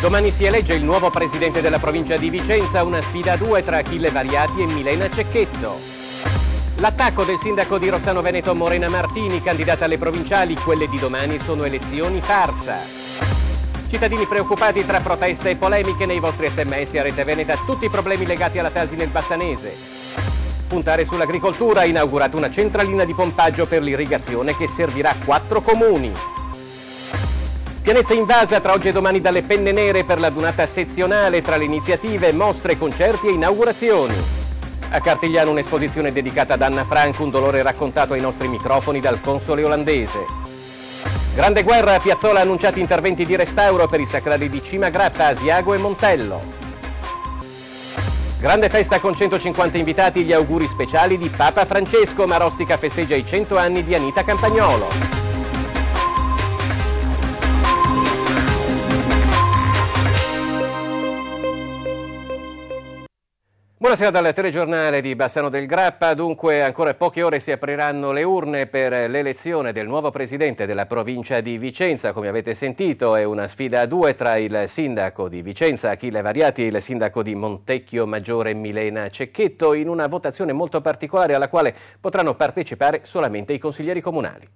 Domani si elegge il nuovo presidente della provincia di Vicenza, una sfida a due tra Achille Variati e Milena Cecchetto. L'attacco del sindaco di Rossano Veneto Morena Martini, candidata alle provinciali, quelle di domani sono elezioni farsa. Cittadini preoccupati tra proteste e polemiche nei vostri sms a Rete Veneta, tutti i problemi legati alla tasi nel Bassanese. Puntare sull'agricoltura, ha inaugurato una centralina di pompaggio per l'irrigazione che servirà quattro comuni. Pianezza invasa tra oggi e domani dalle penne nere per la donata sezionale tra le iniziative, mostre, concerti e inaugurazioni. A Cartigliano un'esposizione dedicata ad Anna Frank, un dolore raccontato ai nostri microfoni dal console olandese. Grande guerra, a Piazzola annunciati interventi di restauro per i sacrali di Cima Grappa, Asiago e Montello. Grande festa con 150 invitati, gli auguri speciali di Papa Francesco. Marostica festeggia i 100 anni di Anita Campagnolo. Buonasera dal telegiornale di Bassano del Grappa. Dunque, ancora poche ore si apriranno le urne per l'elezione del nuovo presidente della provincia di Vicenza. Come avete sentito, è una sfida a due tra il sindaco di Vicenza, Achille Variati, e il sindaco di Montecchio Maggiore, Milena Cecchetto, in una votazione molto particolare alla quale potranno partecipare solamente i consiglieri comunali.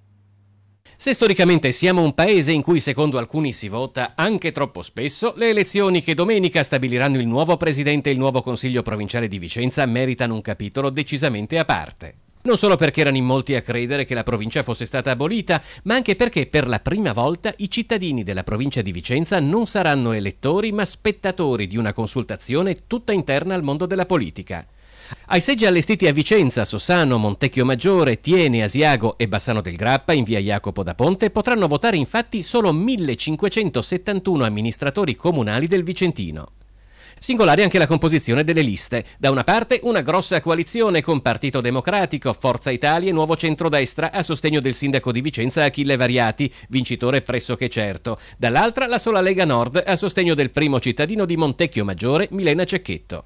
Se storicamente siamo un paese in cui secondo alcuni si vota anche troppo spesso, le elezioni che domenica stabiliranno il nuovo presidente e il nuovo consiglio provinciale di Vicenza meritano un capitolo decisamente a parte. Non solo perché erano in molti a credere che la provincia fosse stata abolita, ma anche perché per la prima volta i cittadini della provincia di Vicenza non saranno elettori ma spettatori di una consultazione tutta interna al mondo della politica. Ai seggi allestiti a Vicenza, Sossano, Montecchio Maggiore, Tiene, Asiago e Bassano del Grappa in via Jacopo da Ponte potranno votare infatti solo 1571 amministratori comunali del Vicentino. Singolare anche la composizione delle liste. Da una parte una grossa coalizione con Partito Democratico, Forza Italia e Nuovo Centrodestra a sostegno del sindaco di Vicenza Achille Variati, vincitore pressoché certo. Dall'altra la sola Lega Nord a sostegno del primo cittadino di Montecchio Maggiore, Milena Cecchetto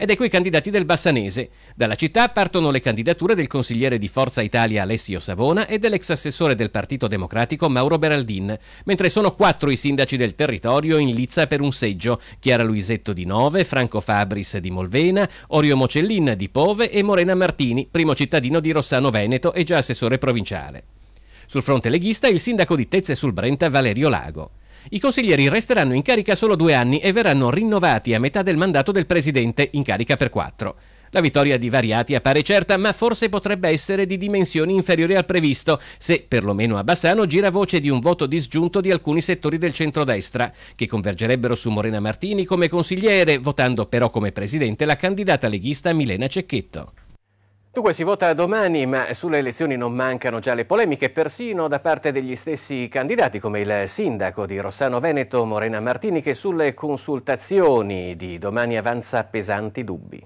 ed ecco i candidati del Bassanese. Dalla città partono le candidature del consigliere di Forza Italia Alessio Savona e dell'ex assessore del Partito Democratico Mauro Beraldin, mentre sono quattro i sindaci del territorio in lizza per un seggio, Chiara Luisetto di Nove, Franco Fabris di Molvena, Orio Mocellin di Pove e Morena Martini, primo cittadino di Rossano Veneto e già assessore provinciale. Sul fronte leghista il sindaco di Tezze sul Brenta Valerio Lago. I consiglieri resteranno in carica solo due anni e verranno rinnovati a metà del mandato del presidente in carica per quattro. La vittoria di Variati appare certa, ma forse potrebbe essere di dimensioni inferiori al previsto, se perlomeno a Bassano gira voce di un voto disgiunto di alcuni settori del centrodestra, che convergerebbero su Morena Martini come consigliere, votando però come presidente la candidata leghista Milena Cecchetto. Dunque si vota domani, ma sulle elezioni non mancano già le polemiche, persino da parte degli stessi candidati, come il sindaco di Rossano Veneto, Morena Martini, che sulle consultazioni di domani avanza pesanti dubbi.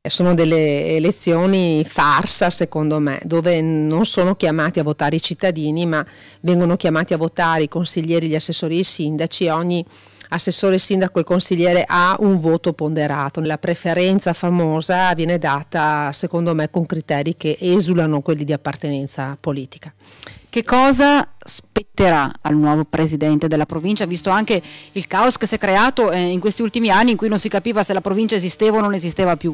Eh, sono delle elezioni farsa, secondo me, dove non sono chiamati a votare i cittadini, ma vengono chiamati a votare i consiglieri, gli assessori, i sindaci, ogni assessore sindaco e consigliere ha un voto ponderato. La preferenza famosa viene data secondo me con criteri che esulano quelli di appartenenza politica. Che cosa spetterà al nuovo presidente della provincia, visto anche il caos che si è creato eh, in questi ultimi anni in cui non si capiva se la provincia esisteva o non esisteva più?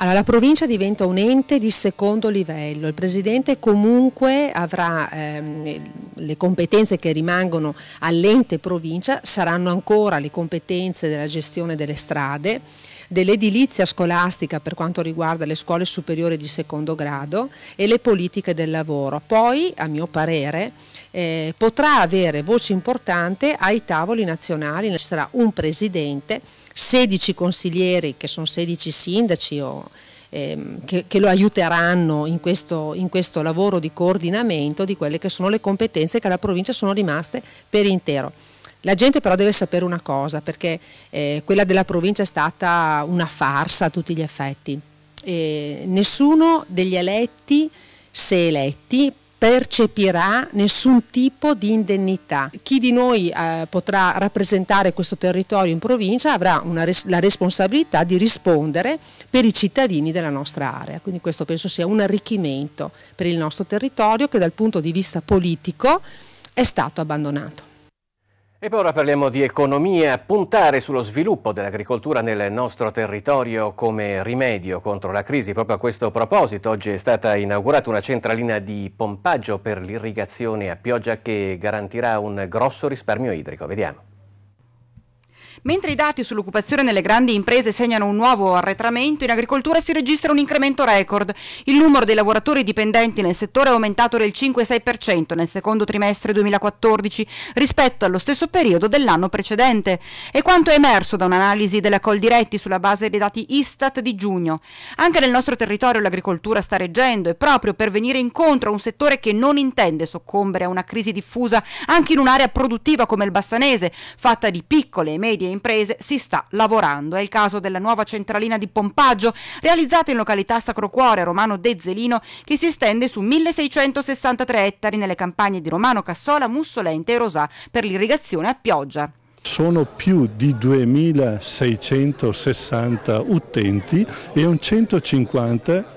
Allora, la provincia diventa un ente di secondo livello, il Presidente comunque avrà ehm, le competenze che rimangono all'ente provincia, saranno ancora le competenze della gestione delle strade, dell'edilizia scolastica per quanto riguarda le scuole superiori di secondo grado e le politiche del lavoro. Poi, a mio parere, eh, potrà avere voce importante ai tavoli nazionali, ne sarà un presidente 16 consiglieri, che sono 16 sindaci o, ehm, che, che, lo aiuteranno in questo, in questo lavoro di coordinamento di quelle che sono le competenze che alla provincia sono rimaste per intero. La gente però deve sapere una cosa, perché eh, quella della provincia è stata una farsa a tutti gli effetti. E eh, nessuno degli eletti, se eletti, percepirà nessun tipo di indennità. Chi di noi eh, potrà rappresentare questo territorio in provincia avrà res la responsabilità di rispondere per i cittadini della nostra area, quindi questo penso sia un arricchimento per il nostro territorio che dal punto di vista politico è stato abbandonato. E poi ora parliamo di economia. Puntare sullo sviluppo dell'agricoltura nel nostro territorio come rimedio contro la crisi. Proprio a questo proposito oggi è stata inaugurata una centralina di pompaggio per l'irrigazione a pioggia che garantirà un grosso risparmio idrico. Vediamo. Mentre i dati sull'occupazione nelle grandi imprese segnano un nuovo arretramento, in agricoltura si registra un incremento record. Il numero dei lavoratori dipendenti nel settore è aumentato del 5,6% nel secondo trimestre 2014 rispetto allo stesso periodo dell'anno precedente. È quanto è emerso da un'analisi della Coldiretti sulla base dei dati Istat di giugno. Anche nel nostro territorio l'agricoltura sta reggendo e proprio per venire incontro a un settore che non intende soccombere a una crisi diffusa anche in un'area produttiva come il bassanese, fatta di piccole e medie famiglie e imprese si sta lavorando. È il caso della nuova centralina di pompaggio realizzata in località Sacro Cuore, Romano De Zelino, che si estende su 1663 ettari nelle campagne di Romano Cassola, Mussolente e Rosà per l'irrigazione a pioggia. Sono più di 2660 utenti e un 150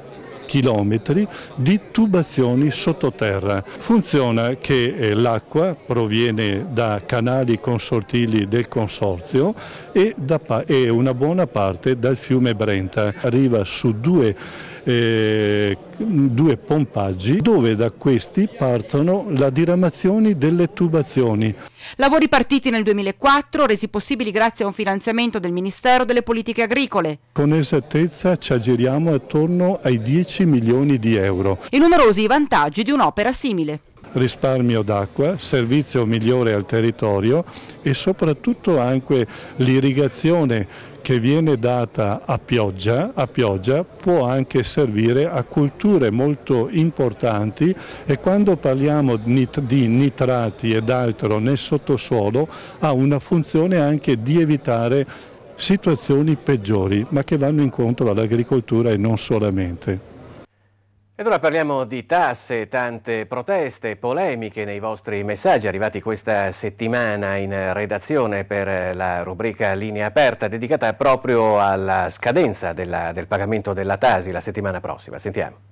chilometri di tubazioni sottoterra. Funziona che eh, l'acqua proviene da canali consortili del consorzio e, da, e una buona parte dal fiume Brenta. Arriva su due eh, due pompaggi dove da questi partono la diramazione delle tubazioni. Lavori partiti nel 2004, resi possibili grazie a un finanziamento del Ministero delle Politiche Agricole. Con esattezza ci aggiriamo attorno ai 10 milioni di euro. I numerosi vantaggi di un'opera simile risparmio d'acqua, servizio migliore al territorio e soprattutto anche l'irrigazione che viene data a pioggia, a pioggia, può anche servire a culture molto importanti e quando parliamo di nitrati ed altro nel sottosuolo ha una funzione anche di evitare situazioni peggiori ma che vanno incontro all'agricoltura e non solamente. Ed ora parliamo di tasse, tante proteste, polemiche nei vostri messaggi arrivati questa settimana in redazione per la rubrica Linea Aperta dedicata proprio alla scadenza della, del pagamento della Tasi la settimana prossima. Sentiamo.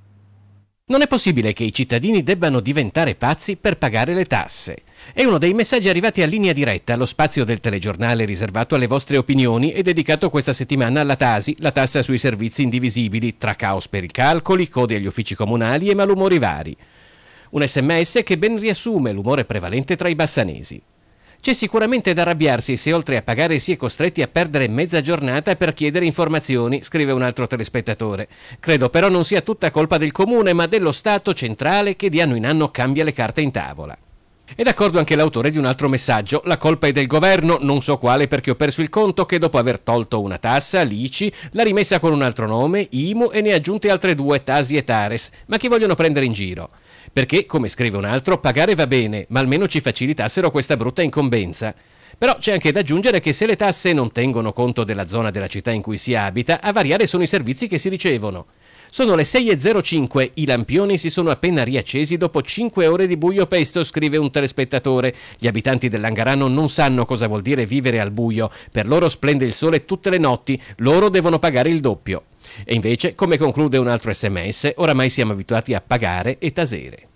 Non è possibile che i cittadini debbano diventare pazzi per pagare le tasse. È uno dei messaggi arrivati a linea diretta allo spazio del telegiornale riservato alle vostre opinioni e dedicato questa settimana alla Tasi, la tassa sui servizi indivisibili, tra caos per i calcoli, code agli uffici comunali e malumori vari. Un sms che ben riassume l'umore prevalente tra i bassanesi. C'è sicuramente da arrabbiarsi se oltre a pagare si è costretti a perdere mezza giornata per chiedere informazioni, scrive un altro telespettatore. Credo però non sia tutta colpa del comune, ma dello Stato centrale che di anno in anno cambia le carte in tavola. È d'accordo anche l'autore di un altro messaggio. La colpa è del governo, non so quale perché ho perso il conto, che dopo aver tolto una tassa, l'ICI, l'ha rimessa con un altro nome, IMU, e ne ha aggiunte altre due, TASI e TARES, ma chi vogliono prendere in giro. Perché, come scrive un altro, pagare va bene, ma almeno ci facilitassero questa brutta incombenza. Però c'è anche da aggiungere che se le tasse non tengono conto della zona della città in cui si abita, a variare sono i servizi che si ricevono. Sono le 6.05, i lampioni si sono appena riaccesi dopo 5 ore di buio pesto, scrive un telespettatore. Gli abitanti dell'Angarano non sanno cosa vuol dire vivere al buio, per loro splende il sole tutte le notti, loro devono pagare il doppio. E invece, come conclude un altro sms, oramai siamo abituati a pagare e tasere.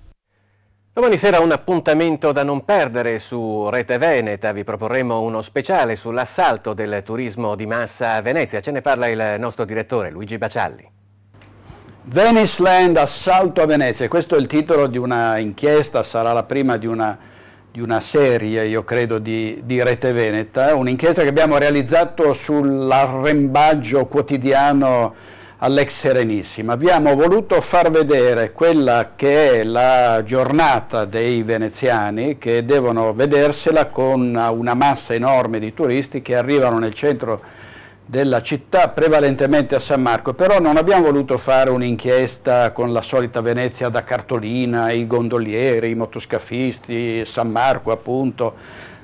Domani sera un appuntamento da non perdere su Rete Veneta, vi proporremo uno speciale sull'assalto del turismo di massa a Venezia, ce ne parla il nostro direttore Luigi Bacialli. Venice Land, assalto a Venezia, questo è il titolo di una inchiesta, sarà la prima di una, di una serie, io credo, di, di Rete Veneta, un'inchiesta che abbiamo realizzato sull'arrembaggio quotidiano all'ex Serenissima. Abbiamo voluto far vedere quella che è la giornata dei veneziani che devono vedersela con una massa enorme di turisti che arrivano nel centro della città, prevalentemente a San Marco, però non abbiamo voluto fare un'inchiesta con la solita Venezia da cartolina, i gondolieri, i motoscafisti, San Marco appunto,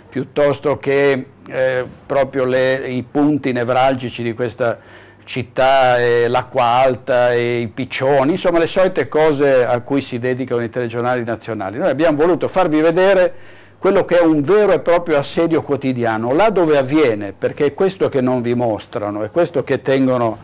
piuttosto che eh, proprio le, i punti nevralgici di questa città città e l'acqua alta e i piccioni, insomma le solite cose a cui si dedicano i telegiornali nazionali. Noi abbiamo voluto farvi vedere quello che è un vero e proprio assedio quotidiano, là dove avviene, perché è questo che non vi mostrano, è questo che tengono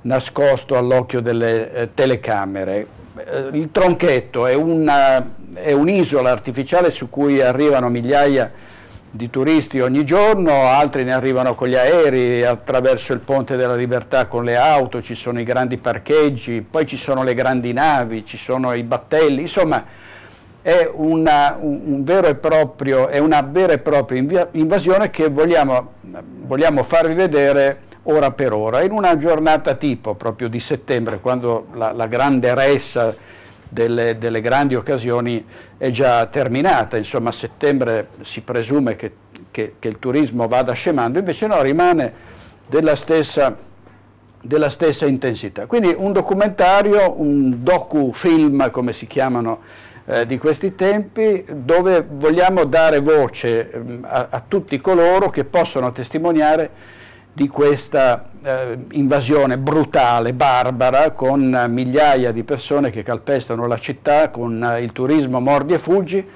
nascosto all'occhio delle eh, telecamere. Eh, il Tronchetto è un'isola un artificiale su cui arrivano migliaia di di turisti ogni giorno, altri ne arrivano con gli aerei, attraverso il ponte della libertà con le auto, ci sono i grandi parcheggi, poi ci sono le grandi navi, ci sono i battelli, insomma è una, un, un proprio, è una vera e propria invasione che vogliamo, vogliamo farvi vedere ora per ora, in una giornata tipo proprio di settembre, quando la, la grande ressa delle, delle, grandi occasioni è già terminata, insomma a settembre si presume che, che, che il turismo vada scemando, invece no, rimane della stessa, della stessa intensità. Quindi un documentario, un docufilm come si chiamano eh, di questi tempi dove vogliamo dare voce mm, a, a, tutti coloro che possono testimoniare di questa eh, invasione brutale, barbara, con eh, migliaia di persone che calpestano la città, con eh, il turismo mordi e fuggi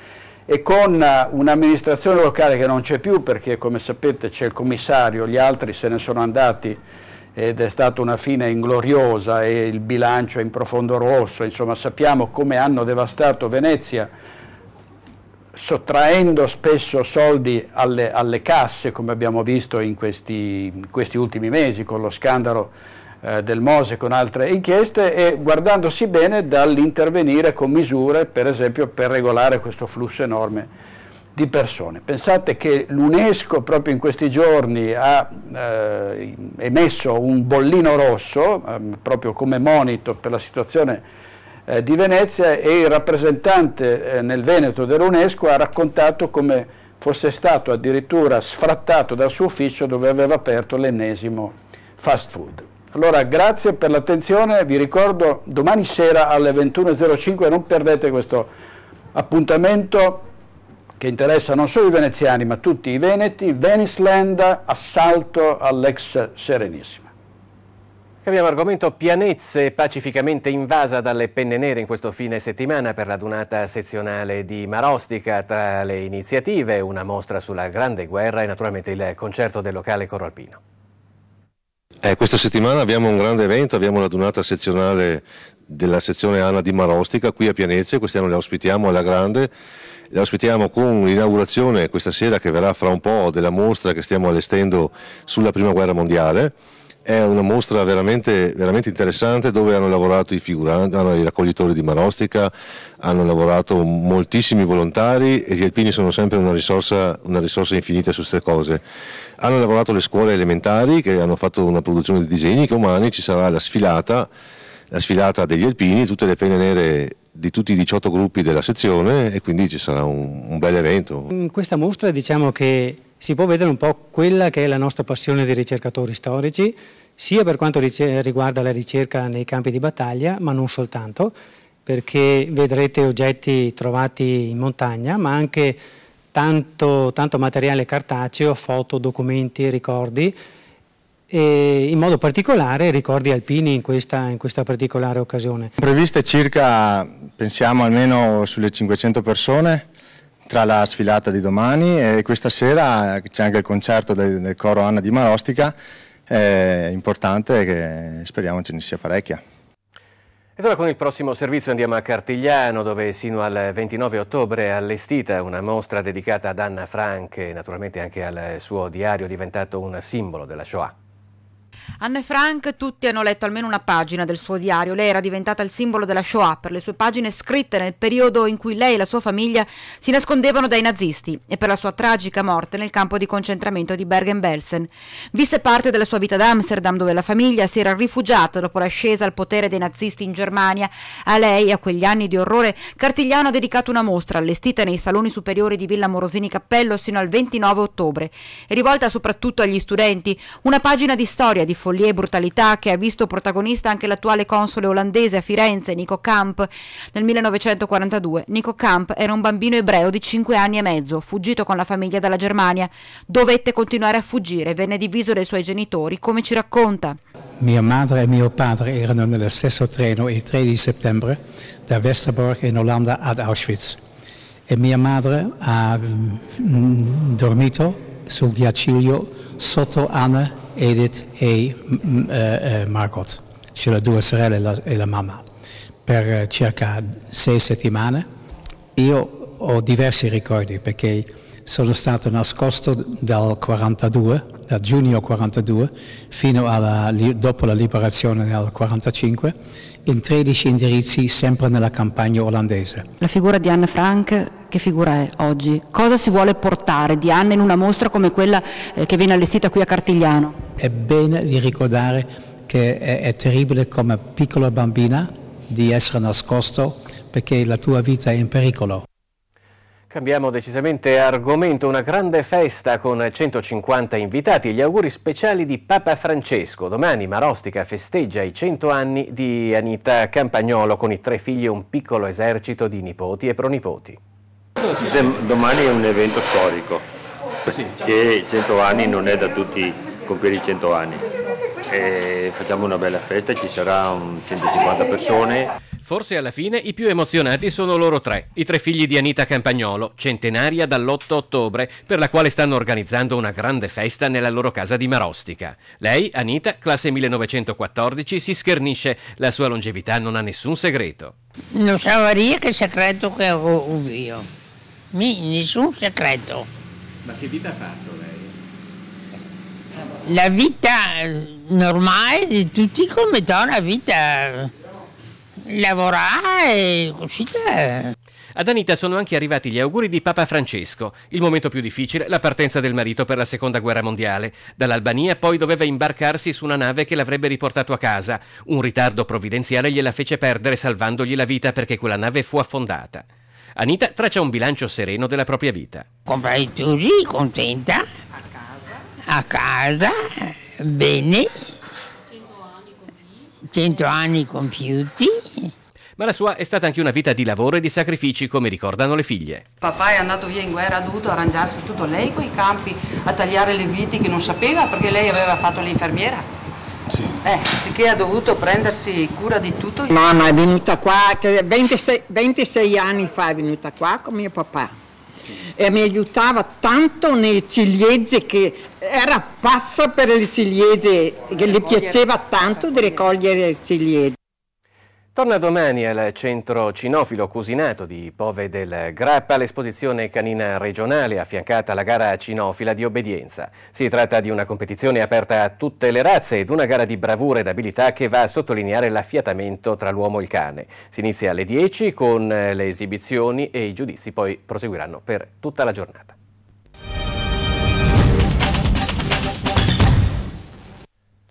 e con eh, un'amministrazione locale che non c'è più perché come sapete c'è il commissario, gli altri se ne sono andati ed è stata una fine ingloriosa e il bilancio è in profondo rosso, insomma sappiamo come hanno devastato Venezia sottraendo spesso soldi alle, alle, casse, come abbiamo visto in questi, in questi ultimi mesi con lo scandalo eh, del Mose con altre inchieste e guardandosi bene dall'intervenire con misure per esempio per regolare questo flusso enorme di persone. Pensate che l'UNESCO proprio in questi giorni ha eh, emesso un bollino rosso eh, proprio come monito per la situazione eh, di Venezia e il rappresentante eh, nel Veneto dell'UNESCO ha raccontato come fosse stato addirittura sfrattato dal suo ufficio dove aveva aperto l'ennesimo fast food. Allora grazie per l'attenzione, vi ricordo domani sera alle 21.05 non perdete questo appuntamento che interessa non solo i veneziani ma tutti i veneti, Venisland, assalto all'ex Serenissima. Cambiamo argomento, Pianezze pacificamente invasa dalle penne nere in questo fine settimana per la dunata sezionale di Marostica, tra le iniziative una mostra sulla Grande Guerra e naturalmente il concerto del locale coro alpino. Eh, questa settimana abbiamo un grande evento, abbiamo la dunata sezionale della sezione ANA di Marostica qui a Pianezze, quest'anno la ospitiamo alla grande, la ospitiamo con l'inaugurazione questa sera che verrà fra un po' della mostra che stiamo allestendo sulla prima guerra mondiale è una mostra veramente, veramente interessante dove hanno lavorato i figuranti, hanno i raccoglitori di Marostica, hanno lavorato moltissimi volontari e gli alpini sono sempre una risorsa, una risorsa infinita su queste cose. Hanno lavorato le scuole elementari che hanno fatto una produzione di disegni che domani ci sarà la sfilata, la sfilata degli alpini, tutte le pene nere di tutti i 18 gruppi della sezione e quindi ci sarà un, un bel evento. In questa mostra diciamo che si può vedere un po' quella che è la nostra passione di ricercatori storici, sia per quanto riguarda la ricerca nei campi di battaglia, ma non soltanto, perché vedrete oggetti trovati in montagna, ma anche tanto, tanto materiale cartaceo, foto, documenti, ricordi, e in modo particolare ricordi alpini in questa, in questa particolare occasione. Previste circa, pensiamo almeno sulle 500 persone, tra la sfilata di domani e questa sera c'è anche il concerto del, del coro Anna di Marostica, è eh, importante che speriamo ce ne sia parecchia. Ed ora con il prossimo servizio andiamo a Cartigliano dove sino al 29 ottobre è allestita una mostra dedicata ad Anna Frank e naturalmente anche al suo diario diventato un simbolo della Shoah. Anna e Frank tutti hanno letto almeno una pagina del suo diario. Lei era diventata il simbolo della Shoah per le sue pagine scritte nel periodo in cui lei e la sua famiglia si nascondevano dai nazisti e per la sua tragica morte nel campo di concentramento di Bergen-Belsen. Visse parte della sua vita ad Amsterdam dove la famiglia si era rifugiata dopo l'ascesa al potere dei nazisti in Germania. A lei, a quegli anni di orrore, Cartigliano ha dedicato una mostra allestita nei saloni superiori di Villa Morosini Cappello sino al 29 ottobre. e rivolta soprattutto agli studenti, una pagina di storia di di follia e brutalità che ha visto protagonista anche l'attuale console olandese a Firenze, Nico Camp. Nel 1942 Nico Camp era un bambino ebreo di 5 anni e mezzo, fuggito con la famiglia dalla Germania. Dovette continuare a fuggire, venne diviso dai suoi genitori, come ci racconta. Mia madre e mio padre erano nello stesso treno il 13 settembre da Westerbork in Olanda ad Auschwitz. E mia madre ha mm, dormito sul ghiacciaio sotto Anna, Edith e eh, eh Margot, cioè le due sorelle e la, e la mamma, per eh, circa sei settimane. Io ho diversi ricordi perché sono stato nascosto dal 42, dal giugno 42 fino alla, dopo la liberazione nel 45 in 13 indirizzi sempre nella campagna olandese. La figura di Anne Frank che figura è oggi? Cosa si vuole portare di Anne in una mostra come quella eh, che viene allestita qui a Cartigliano? È bene di ricordare che è, è terribile come piccola bambina di essere nascosto perché la tua vita è in pericolo. Cambiamo decisamente argomento, una grande festa con 150 invitati, gli auguri speciali di Papa Francesco. Domani Marostica festeggia i 100 anni di Anita Campagnolo con i tre figli e un piccolo esercito di nipoti e pronipoti. Domani è un evento storico, perché 100 anni non è da tutti compiere i 100 anni. E facciamo una bella festa, ci saranno 150 persone. Forse alla fine i più emozionati sono loro tre, i tre figli di Anita Campagnolo, centenaria dall'8 ottobre, per la quale stanno organizzando una grande festa nella loro casa di Marostica. Lei, Anita, classe 1914, si schernisce, la sua longevità non ha nessun segreto. Non saprei che segreto che ho io, Mi, nessun segreto. Ma che vita ha fatto lei? La vita eh, normale di tutti come da una vita eh, lavorare così che... Eh. Ad Anita sono anche arrivati gli auguri di Papa Francesco. Il momento più difficile, la partenza del marito per la seconda guerra mondiale. Dall'Albania poi doveva imbarcarsi su una nave che l'avrebbe riportato a casa. Un ritardo provvidenziale gliela fece perdere salvandogli la vita perché quella nave fu affondata. Anita traccia un bilancio sereno della propria vita. Comprai tutti, contenta. A casa. A casa, bene 100 anni compiuti. Ma la sua è stata anche una vita di lavoro e di sacrifici, come ricordano le figlie. Papà è andato via in guerra, ha dovuto arrangiarsi tutto lei con i campi, a tagliare le viti che non sapeva perché lei aveva fatto l'infermiera. Sì. Eh, sicché ha dovuto prendersi cura di tutto. Mamma è venuta qua, 26, 26 anni fa è venuta qua con mio papà e mi aiutava tanto nei ciliegie che era passa per le ciliegie, che le piaceva tanto di raccogliere i ciliegie. Torna domani al centro cinofilo Cusinato di Pove del Grappa l'esposizione canina regionale affiancata alla gara cinofila di obbedienza. Si tratta di una competizione aperta a tutte le razze ed una gara di bravura ed abilità che va a sottolineare l'affiatamento tra l'uomo e il cane. Si inizia alle 10 con le esibizioni e i giudizi poi proseguiranno per tutta la giornata.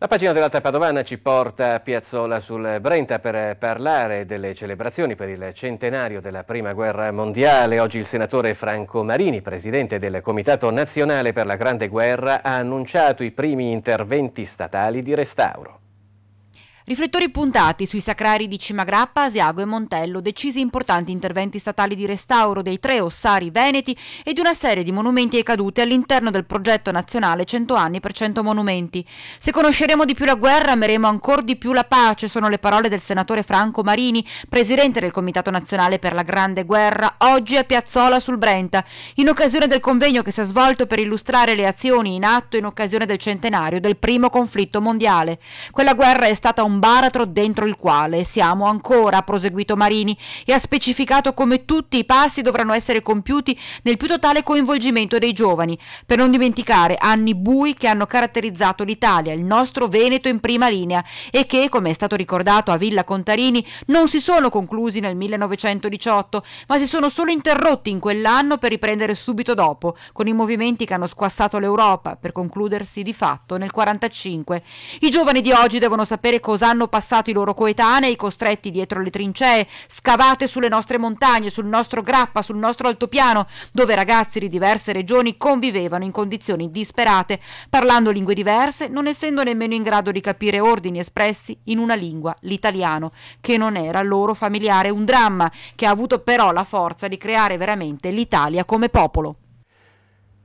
La pagina della Tappa Domana ci porta a Piazzola sul Brenta per parlare delle celebrazioni per il centenario della Prima Guerra Mondiale. Oggi il senatore Franco Marini, presidente del Comitato Nazionale per la Grande Guerra, ha annunciato i primi interventi statali di restauro. Riflettori puntati sui sacrari di Cimagrappa, Asiago e Montello, decisi importanti interventi statali di restauro dei tre ossari veneti e di una serie di monumenti e cadute all'interno del progetto nazionale 100 anni per 100 monumenti. Se conosceremo di più la guerra, ameremo ancora di più la pace, sono le parole del senatore Franco Marini, presidente del Comitato Nazionale per la Grande Guerra, oggi a Piazzola sul Brenta, in occasione del convegno che si è svolto per illustrare le azioni in atto in occasione del centenario del primo conflitto mondiale. Quella guerra è stata un baratro dentro il quale siamo ancora, ha proseguito Marini, e ha specificato come tutti i passi dovranno essere compiuti nel più totale coinvolgimento dei giovani, per non dimenticare anni bui che hanno caratterizzato l'Italia, il nostro Veneto in prima linea e che, come è stato ricordato a Villa Contarini, non si sono conclusi nel 1918, ma si sono solo interrotti in quell'anno per riprendere subito dopo, con i movimenti che hanno squassato l'Europa, per concludersi di fatto nel 1945. I giovani di oggi devono sapere cosa hanno passato i loro coetanei costretti dietro le trincee, scavate sulle nostre montagne, sul nostro grappa, sul nostro altopiano, dove ragazzi di diverse regioni convivevano in condizioni disperate, parlando lingue diverse, non essendo nemmeno in grado di capire ordini espressi in una lingua, l'italiano, che non era loro familiare, un dramma che ha avuto però la forza di creare veramente l'Italia come popolo.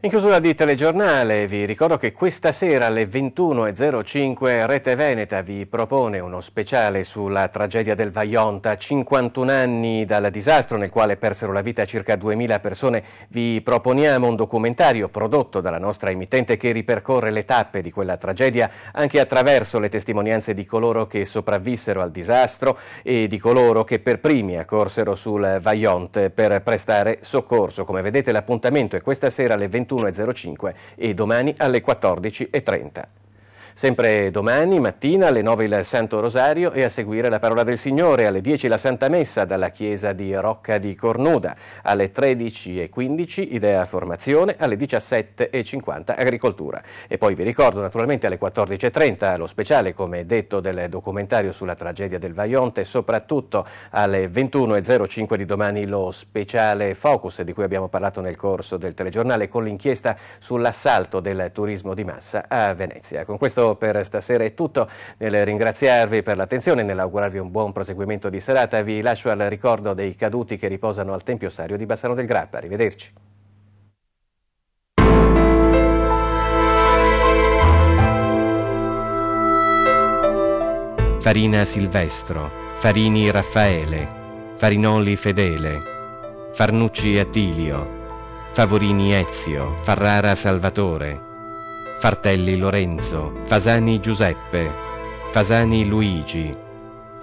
In chiusura di telegiornale vi ricordo che questa sera alle 21.05 Rete Veneta vi propone uno speciale sulla tragedia del Vaionta, 51 anni dal disastro nel quale persero la vita circa 2.000 persone. Vi proponiamo un documentario prodotto dalla nostra emittente che ripercorre le tappe di quella tragedia anche attraverso le testimonianze di coloro che sopravvissero al disastro e di coloro che per primi accorsero sul Vaionte per prestare soccorso. Come vedete l'appuntamento è questa sera alle 21.05 21.05 e domani alle 14.30. Sempre domani mattina alle 9 il Santo Rosario e a seguire la Parola del Signore, alle 10 la Santa Messa dalla Chiesa di Rocca di Cornuda, alle 13.15 Idea Formazione, alle 17.50 Agricoltura. E poi vi ricordo naturalmente alle 14.30 lo speciale, come detto, del documentario sulla tragedia del Vaionte e soprattutto alle 21.05 di domani lo speciale Focus di cui abbiamo parlato nel corso del telegiornale con l'inchiesta sull'assalto del turismo di massa a Venezia. Con questo tutto per stasera, è tutto. Nel ringraziarvi per l'attenzione, e nell'augurarvi un buon proseguimento di serata, vi lascio al ricordo dei caduti che riposano al Tempio Sario di Bassano del Grappa. Arrivederci. Farina Silvestro, Farini Raffaele, Farinoli Fedele, Farnucci Attilio, Favorini Ezio, Ferrara Salvatore, Fartelli Lorenzo, Fasani Giuseppe, Fasani Luigi,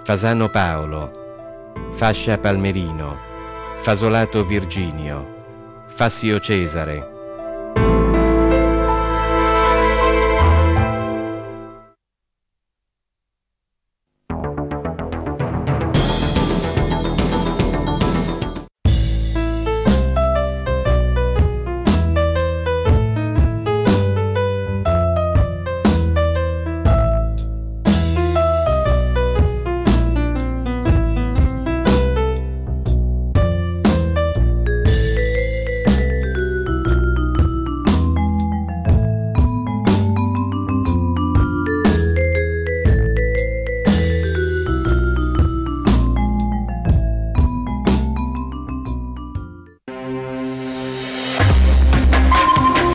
Fasano Paolo, Fascia Palmerino, Fasolato Virginio, Fassio Cesare,